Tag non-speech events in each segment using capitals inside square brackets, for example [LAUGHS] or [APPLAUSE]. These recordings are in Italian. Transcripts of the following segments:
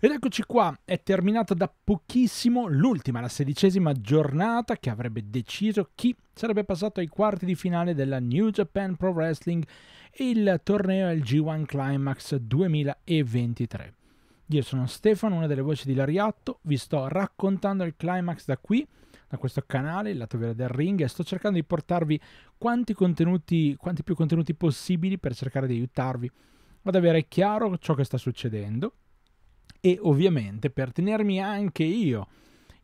Ed eccoci qua, è terminata da pochissimo l'ultima, la sedicesima giornata che avrebbe deciso chi sarebbe passato ai quarti di finale della New Japan Pro Wrestling e il torneo è il G1 Climax 2023. Io sono Stefano, una delle voci di Lariatto, vi sto raccontando il climax da qui, da questo canale, il lato vero del ring, e sto cercando di portarvi quanti, quanti più contenuti possibili per cercare di aiutarvi ad avere chiaro ciò che sta succedendo e ovviamente per tenermi anche io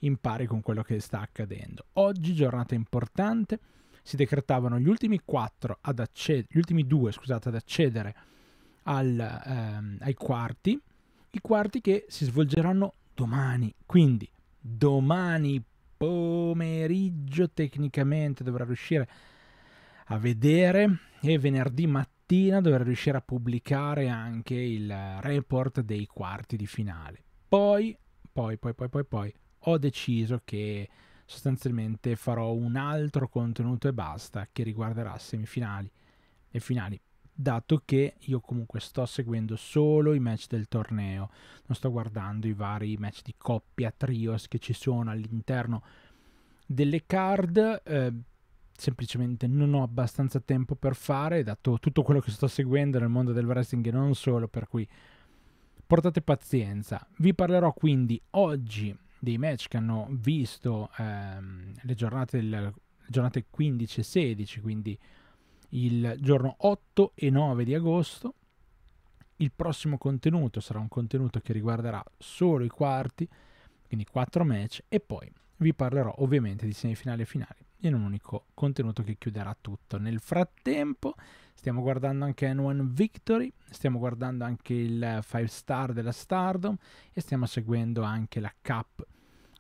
in pari con quello che sta accadendo. Oggi giornata importante, si decretavano gli ultimi, quattro ad accedere, gli ultimi due scusate, ad accedere al, ehm, ai quarti, i quarti che si svolgeranno domani, quindi domani pomeriggio tecnicamente dovrà riuscire a vedere e venerdì mattina mattina dovrà riuscire a pubblicare anche il report dei quarti di finale. Poi, poi, poi, poi, poi, poi ho deciso che sostanzialmente farò un altro contenuto e basta che riguarderà semifinali e finali dato che io comunque sto seguendo solo i match del torneo, non sto guardando i vari match di coppia, trios che ci sono all'interno delle card. Eh, semplicemente non ho abbastanza tempo per fare, dato tutto quello che sto seguendo nel mondo del wrestling e non solo, per cui portate pazienza. Vi parlerò quindi oggi dei match che hanno visto ehm, le giornate, del, giornate 15 e 16, quindi il giorno 8 e 9 di agosto. Il prossimo contenuto sarà un contenuto che riguarderà solo i quarti, quindi 4 match, e poi vi parlerò ovviamente di semifinali e finali in un unico contenuto che chiuderà tutto. Nel frattempo stiamo guardando anche N1 Victory, stiamo guardando anche il 5 star della Stardom e stiamo seguendo anche la Cup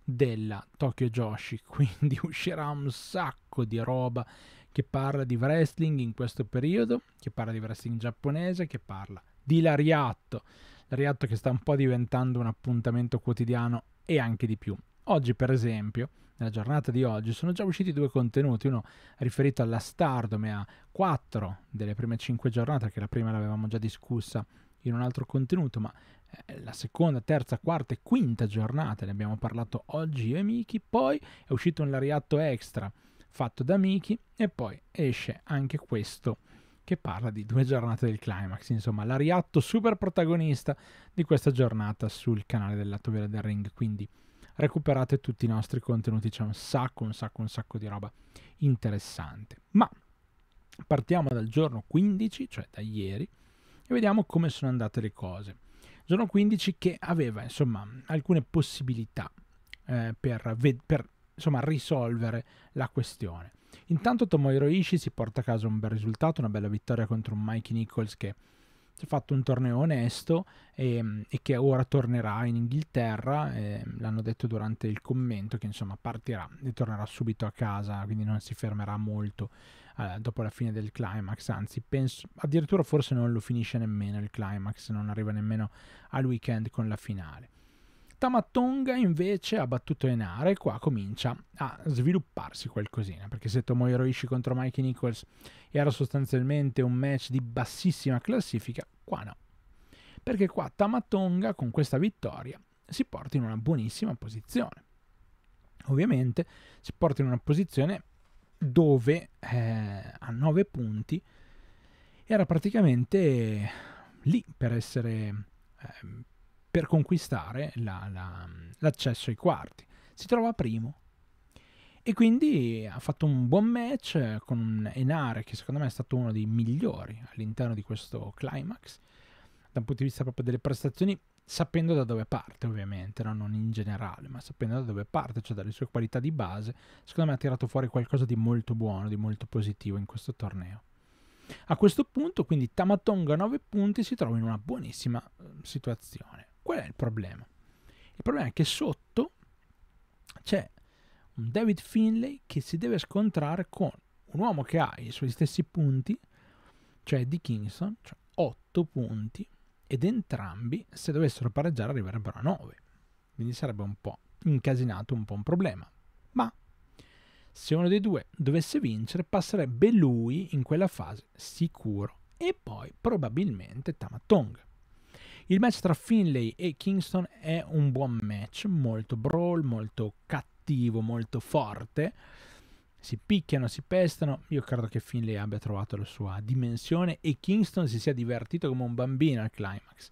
della Tokyo Joshi, [LAUGHS] quindi uscirà un sacco di roba che parla di wrestling in questo periodo, che parla di wrestling giapponese, che parla di Lariatto, Lariatto che sta un po' diventando un appuntamento quotidiano e anche di più. Oggi per esempio nella giornata di oggi, sono già usciti due contenuti, uno riferito alla Stardom e a 4 delle prime cinque giornate, perché la prima l'avevamo già discussa in un altro contenuto, ma eh, la seconda, terza, quarta e quinta giornata ne abbiamo parlato oggi io e Miki, poi è uscito un lariatto extra fatto da Miki e poi esce anche questo che parla di due giornate del climax, insomma l'ariatto super protagonista di questa giornata sul canale del Lato Vero del Ring, quindi recuperate tutti i nostri contenuti, c'è un sacco, un sacco, un sacco di roba interessante. Ma partiamo dal giorno 15, cioè da ieri, e vediamo come sono andate le cose. Giorno 15 che aveva insomma alcune possibilità eh, per, per insomma, risolvere la questione. Intanto Tomohiro Ishii si porta a casa un bel risultato, una bella vittoria contro un Mike Nichols che ha fatto un torneo onesto e, ehm, e, che ora tornerà in Inghilterra, eh, l'hanno detto durante il commento che insomma partirà e tornerà subito a casa, quindi non si fermerà molto eh, dopo la fine del climax, anzi penso, addirittura forse non lo finisce nemmeno il climax, non arriva nemmeno al weekend con la finale. Tamatonga invece ha battuto Enara e qua comincia a svilupparsi qualcosina, perché se Tomohiro Ishii contro Mikey Nichols era sostanzialmente un match di bassissima classifica, qua no. Perché qua Tamatonga con questa vittoria si porta in una buonissima posizione. Ovviamente si porta in una posizione dove eh, a 9 punti era praticamente lì per essere eh, per conquistare la, la, l'accesso ai quarti. Si trova primo e quindi ha fatto un buon match con Enare, che secondo me è stato uno dei migliori all'interno di questo climax, da un punto di vista proprio delle prestazioni, sapendo da dove parte ovviamente, no? non in generale, ma sapendo da dove parte, cioè dalle sue qualità di base, secondo me ha tirato fuori qualcosa di molto buono, di molto positivo in questo torneo. A questo punto quindi Tamatonga 9 punti si trova in una buonissima eh, situazione Qual è il problema? Il problema è che sotto c'è un David Finlay che si deve scontrare con un uomo che ha i suoi stessi punti, cioè Dickinson, cioè 8 punti, ed entrambi se dovessero pareggiare arriverebbero a 9. Quindi sarebbe un po' incasinato, un po' un problema. Ma se uno dei due dovesse vincere, passerebbe lui in quella fase sicuro e poi probabilmente Tamatong. Il match tra Finlay e Kingston è un buon match, molto brawl, molto cattivo, molto forte. Si picchiano, si pestano. Io credo che Finlay abbia trovato la sua dimensione e Kingston si sia divertito come un bambino al climax.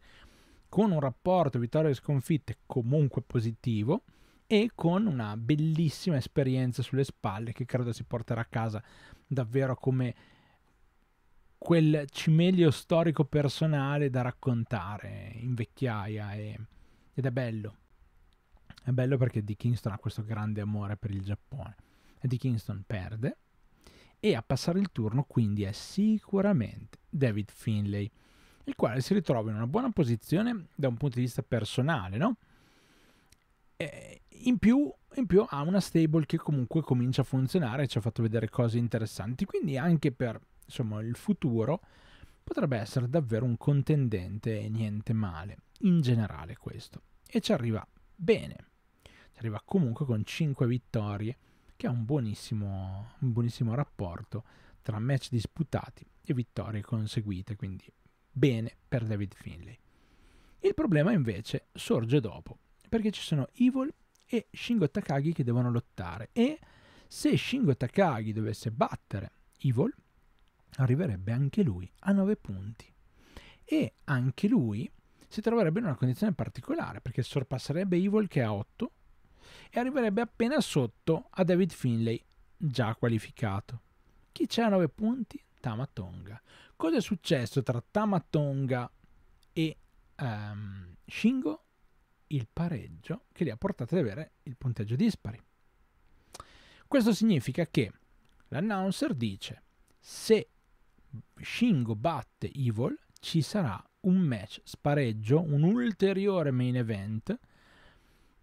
Con un rapporto vittorie e sconfitte comunque positivo e con una bellissima esperienza sulle spalle che credo si porterà a casa davvero come quel cimelio storico personale da raccontare in vecchiaia e, ed è bello. È bello perché D. Kingston ha questo grande amore per il Giappone. E D. Kingston perde e a passare il turno quindi è sicuramente David Finlay, il quale si ritrova in una buona posizione da un punto di vista personale, no? In più, in più ha una stable che comunque comincia a funzionare, e ci ha fatto vedere cose interessanti, quindi anche per insomma il futuro potrebbe essere davvero un contendente e niente male, in generale questo. E ci arriva bene, ci arriva comunque con 5 vittorie, che è un buonissimo, un buonissimo rapporto tra match disputati e vittorie conseguite, quindi bene per David Finlay. Il problema invece sorge dopo, perché ci sono Evil e Shingo Takagi che devono lottare e se Shingo Takagi dovesse battere Evil, arriverebbe anche lui a 9 punti. E anche lui si troverebbe in una condizione particolare perché sorpasserebbe Evil che ha 8 e arriverebbe appena sotto a David Finlay, già qualificato. Chi c'è a 9 punti? Tamatonga. Cosa è successo tra Tamatonga e um, Shingo? Il pareggio che li ha portati ad avere il punteggio dispari. Questo significa che l'announcer dice se Shingo batte Evil, ci sarà un match spareggio, un ulteriore main event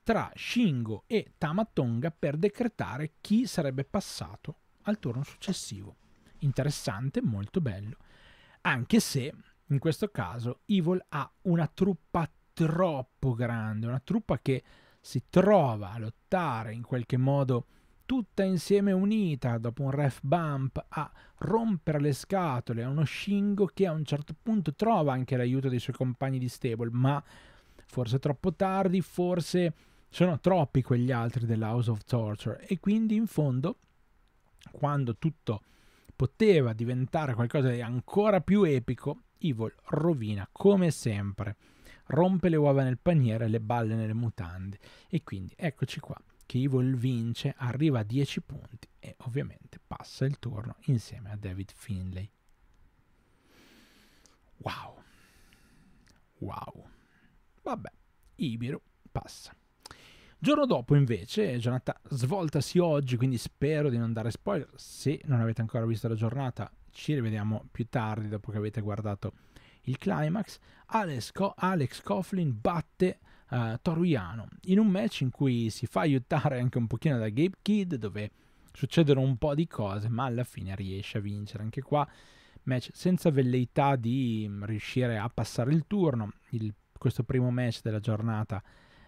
tra Shingo e Tamatonga per decretare chi sarebbe passato al turno successivo. Interessante, molto bello. Anche se in questo caso Evil ha una truppa troppo grande, una truppa che si trova a lottare in qualche modo tutta insieme unita dopo un ref bump a rompere le scatole a uno Shingo che a un certo punto trova anche l'aiuto dei suoi compagni di stable, ma forse troppo tardi, forse sono troppi quegli altri dell'House of Torture e quindi in fondo quando tutto poteva diventare qualcosa di ancora più epico, Evil rovina come sempre, rompe le uova nel paniere, le balle nelle mutande e quindi eccoci qua che Evil vince, arriva a 10 punti e ovviamente passa il turno insieme a David Finlay. Wow. Wow. Vabbè, Ibiru passa. Giorno dopo invece, giornata svoltasi oggi, quindi spero di non dare spoiler. Se non avete ancora visto la giornata, ci rivediamo più tardi dopo che avete guardato il climax. Alex, Co- Alex Coughlin batte uh, toruiano, in un match in cui si fa aiutare anche un pochino da Gabe Kid, dove succedono un po' di cose, ma alla fine riesce a vincere. Anche qua match senza velleità di mm, riuscire a passare il turno. Il, questo primo match della giornata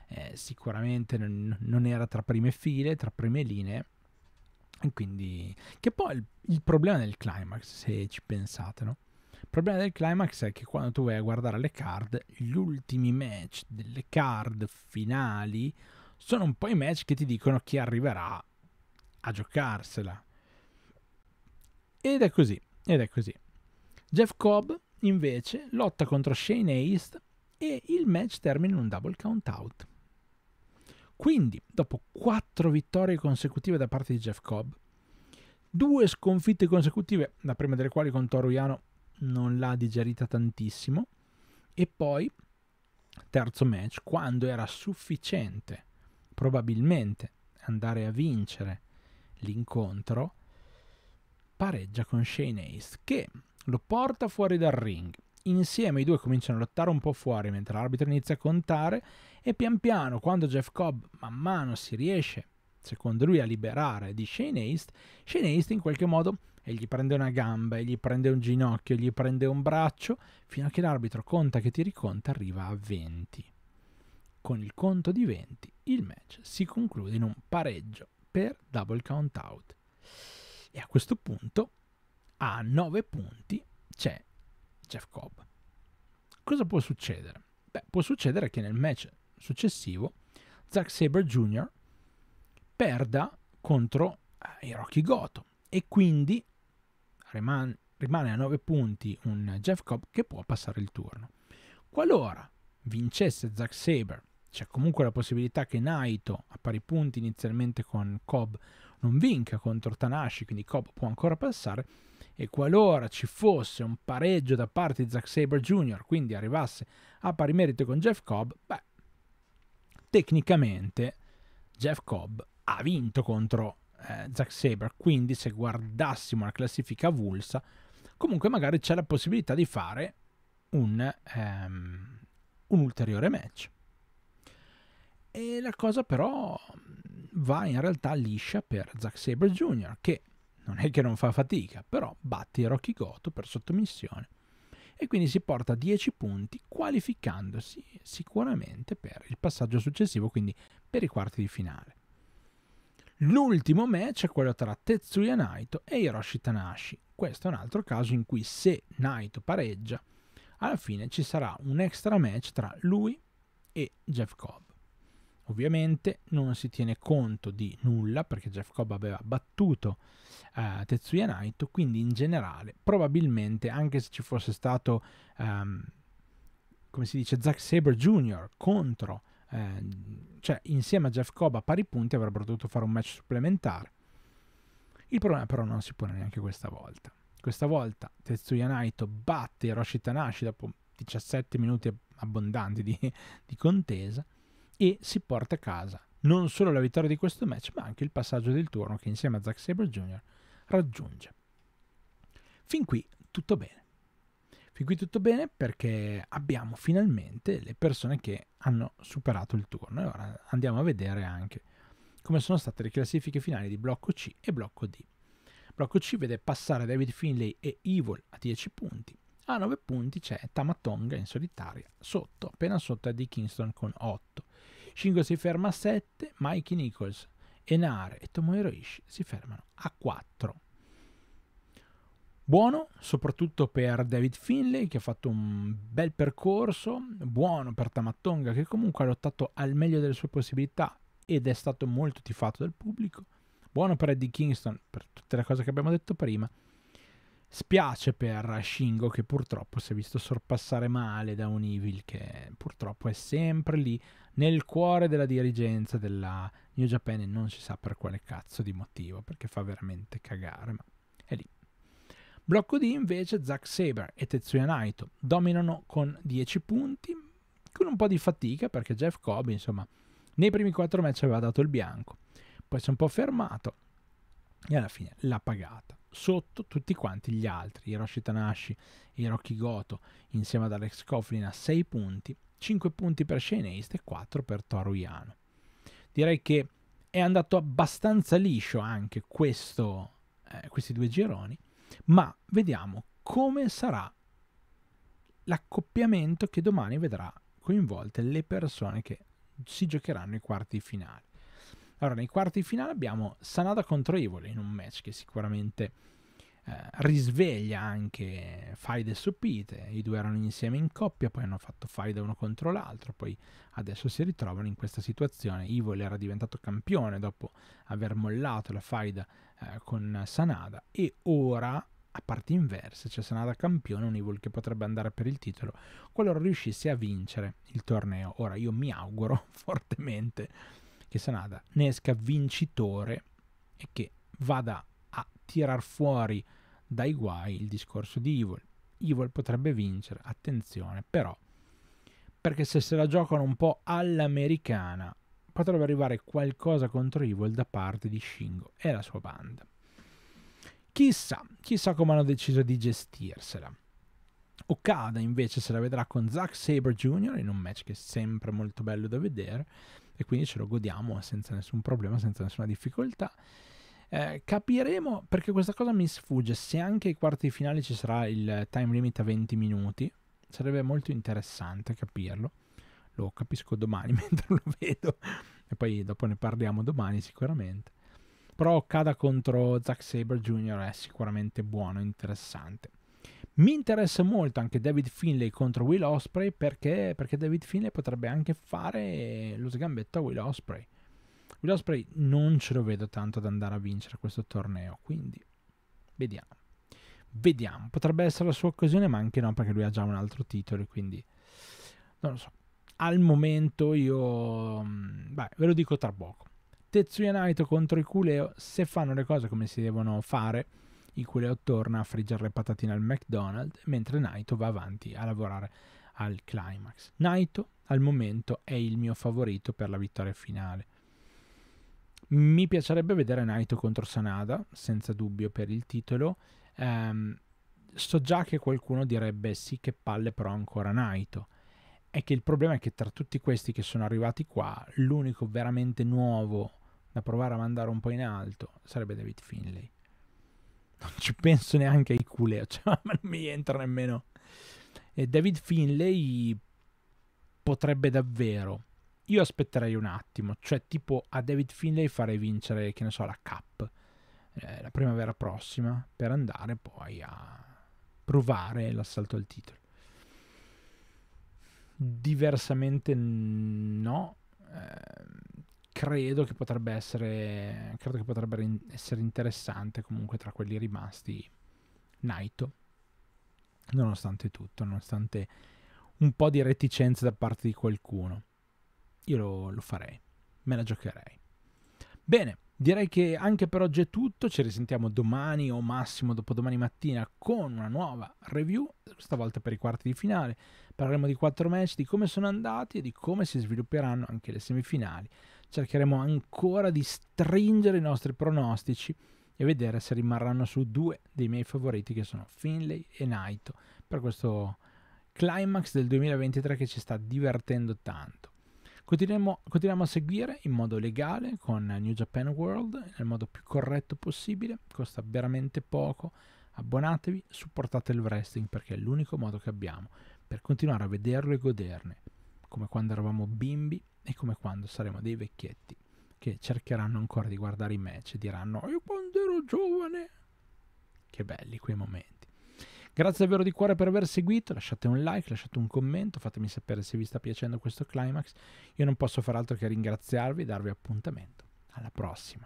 eh, sicuramente non, non, era tra prime file, tra prime linee. E quindi, che poi il, il problema del climax, se ci pensate, no? problema del climax è che quando tu vai a guardare le card, gli ultimi match delle card finali sono un po' i match che ti dicono chi arriverà a giocarsela. Ed è così, ed è così. Jeff Cobb invece lotta contro Shane East e il match termina in un double count out. Quindi, dopo 4 vittorie consecutive da parte di Jeff Cobb, due sconfitte consecutive, la prima delle quali con Toru non l'ha digerita tantissimo. E poi, terzo match, quando era sufficiente probabilmente andare a vincere l'incontro, pareggia con Shane Ace che lo porta fuori dal ring. Insieme i due cominciano a lottare un po' fuori mentre l'arbitro inizia a contare e pian piano quando Jeff Cobb man mano si riesce, secondo lui, a liberare di Shane Ace, Shane Ace in qualche modo e gli prende una gamba, e gli prende un ginocchio, e gli prende un braccio, fino a che l'arbitro conta che ti riconta arriva a 20. Con il conto di 20 il match si conclude in un pareggio per double count out. E a questo punto a 9 punti c'è Jeff Cobb. Cosa può succedere? Beh, può succedere che nel match successivo Zack Sabre Jr. perda contro eh, i Rocky Goto e quindi Riman- rimane a 9 punti un Jeff Cobb che può passare il turno. Qualora vincesse Zack Sabre, c'è comunque la possibilità che Naito, a pari punti inizialmente con Cobb, non vinca contro Tanashi, quindi Cobb può ancora passare. E qualora ci fosse un pareggio da parte di Zack Sabre Jr., quindi arrivasse a pari merito con Jeff Cobb, beh, tecnicamente Jeff Cobb ha vinto contro eh, Zack Saber, quindi se guardassimo la classifica avulsa, comunque magari c'è la possibilità di fare un, ehm, un ulteriore match. E la cosa però va in realtà liscia per Zack Sabre Jr., che non è che non fa fatica, però batte Rocky Goto per sottomissione e quindi si porta a 10 punti qualificandosi sicuramente per il passaggio successivo, quindi per i quarti di finale. L'ultimo match è quello tra Tetsuya Naito e Hiroshi Tanashi. Questo è un altro caso in cui se Naito pareggia, alla fine ci sarà un extra match tra lui e Jeff Cobb. Ovviamente non si tiene conto di nulla perché Jeff Cobb aveva battuto eh, Tetsuya Naito, quindi in generale probabilmente anche se ci fosse stato, um, come si dice, Zack Sabre Jr. contro Ehm, cioè insieme a Jeff Cobb a pari punti avrebbero dovuto fare un match supplementare. Il problema però non si pone neanche questa volta. Questa volta Tetsuya Naito batte Hiroshi Tanashi dopo 17 minuti abbondanti di, [LAUGHS] di contesa e si porta a casa non solo la vittoria di questo match ma anche il passaggio del turno che insieme a Zack Sabre Jr. raggiunge. Fin qui tutto bene. Fin qui tutto bene perché abbiamo finalmente le persone che hanno superato il turno e ora andiamo a vedere anche come sono state le classifiche finali di blocco C e blocco D. Blocco C vede passare David Finlay e Evil a 10 punti. A 9 punti c'è Tamatonga in solitaria, sotto, appena sotto è di Kingston con 8. Shingo si ferma a 7, Mikey Nichols, Enare e Tomohiro Ishii si fermano a 4 buono soprattutto per David Finlay che ha fatto un bel percorso, buono per Tamattonga che comunque ha lottato al meglio delle sue possibilità ed è stato molto tifato dal pubblico, buono per Eddie Kingston per tutte le cose che abbiamo detto prima, spiace per Shingo che purtroppo si è visto sorpassare male da un Evil che purtroppo è sempre lì nel cuore della dirigenza della New Japan e non si sa per quale cazzo di motivo perché fa veramente cagare, ma è lì. Blocco D invece Zack Sabre e Tetsuya Naito dominano con 10 punti, con un po' di fatica perché Jeff Cobb, insomma, nei primi 4 match aveva dato il bianco, poi si è un po' fermato e alla fine l'ha pagata sotto tutti quanti gli altri, Hiroshi Tanashi, Hiroki Goto insieme ad Alex Coughlin a 6 punti, 5 punti per Shane East e 4 per Toru Yano. Direi che è andato abbastanza liscio anche questo, eh, questi due gironi ma vediamo come sarà l'accoppiamento che domani vedrà coinvolte le persone che si giocheranno i quarti finali. Allora, nei quarti finali abbiamo Sanada contro Ivole in un match che sicuramente eh, risveglia anche Faide e Supite, i due erano insieme in coppia, poi hanno fatto Faide uno contro l'altro, poi adesso si ritrovano in questa situazione. Evil era diventato campione dopo aver mollato la Faida eh, con Sanada e ora a parte inverse c'è cioè Sanada campione, un Evil che potrebbe andare per il titolo qualora riuscisse a vincere il torneo. Ora io mi auguro [LAUGHS] fortemente che Sanada ne esca vincitore e che vada a tirar fuori dai guai il discorso di Evil. Evil potrebbe vincere, attenzione, però, perché se se la giocano un po' all'americana, potrebbe arrivare qualcosa contro Evil da parte di Shingo e la sua banda. Chissà, chissà come hanno deciso di gestirsela. Okada invece se la vedrà con Zack Sabre Jr. in un match che è sempre molto bello da vedere e quindi ce lo godiamo senza nessun problema, senza nessuna difficoltà. Eh, capiremo perché questa cosa mi sfugge. Se anche ai quarti finali ci sarà il time limit a 20 minuti, sarebbe molto interessante capirlo. Lo capisco domani [LAUGHS] mentre lo vedo, e poi dopo ne parliamo domani sicuramente. Però Okada contro Zack Sabre Jr. è sicuramente buono, interessante. Mi interessa molto anche David Finlay contro Will Osprey perché, perché David Finlay potrebbe anche fare lo sgambetto a Will Osprey Willowspray non ce lo vedo tanto ad andare a vincere questo torneo, quindi vediamo. Vediamo, potrebbe essere la sua occasione, ma anche no, perché lui ha già un altro titolo, quindi non lo so. Al momento io... Mm, beh, ve lo dico tra poco. Tetsuya Naito contro i Culeo, se fanno le cose come si devono fare, i Culeo torna a friggere le patatine al McDonald's, mentre Naito va avanti a lavorare al climax. Naito al momento è il mio favorito per la vittoria finale. Mi piacerebbe vedere Naito contro Sanada, senza dubbio per il titolo. Um, so già che qualcuno direbbe sì che palle però ancora Naito. È che il problema è che tra tutti questi che sono arrivati qua, l'unico veramente nuovo da provare a mandare un po' in alto sarebbe David Finlay. Non ci penso neanche ai culeo, [LAUGHS] cioè, ma non mi entra nemmeno. E David Finlay potrebbe davvero io aspetterei un attimo, cioè tipo a David Finlay farei vincere, che ne so, la Cup eh, la primavera prossima per andare poi a provare l'assalto al titolo. Diversamente no, eh, credo che potrebbe essere credo che potrebbe essere interessante comunque tra quelli rimasti Naito. Nonostante tutto, nonostante un po' di reticenze da parte di qualcuno io lo, lo farei, me la giocherei. Bene, direi che anche per oggi è tutto, ci risentiamo domani o massimo dopodomani mattina con una nuova review, stavolta per i quarti di finale, parleremo di quattro match, di come sono andati e di come si svilupperanno anche le semifinali. Cercheremo ancora di stringere i nostri pronostici e vedere se rimarranno su due dei miei favoriti che sono Finlay e Naito per questo climax del 2023 che ci sta divertendo tanto. Continuiamo, continuiamo, a seguire in modo legale con New Japan World, nel modo più corretto possibile, costa veramente poco. Abbonatevi, supportate il wrestling perché è l'unico modo che abbiamo per continuare a vederlo e goderne, come quando eravamo bimbi e come quando saremo dei vecchietti che cercheranno ancora di guardare i match e diranno io quando ero giovane. Che belli quei momenti. Grazie davvero di cuore per aver seguito, lasciate un like, lasciate un commento, fatemi sapere se vi sta piacendo questo climax. Io non posso far altro che ringraziarvi e darvi appuntamento. Alla prossima.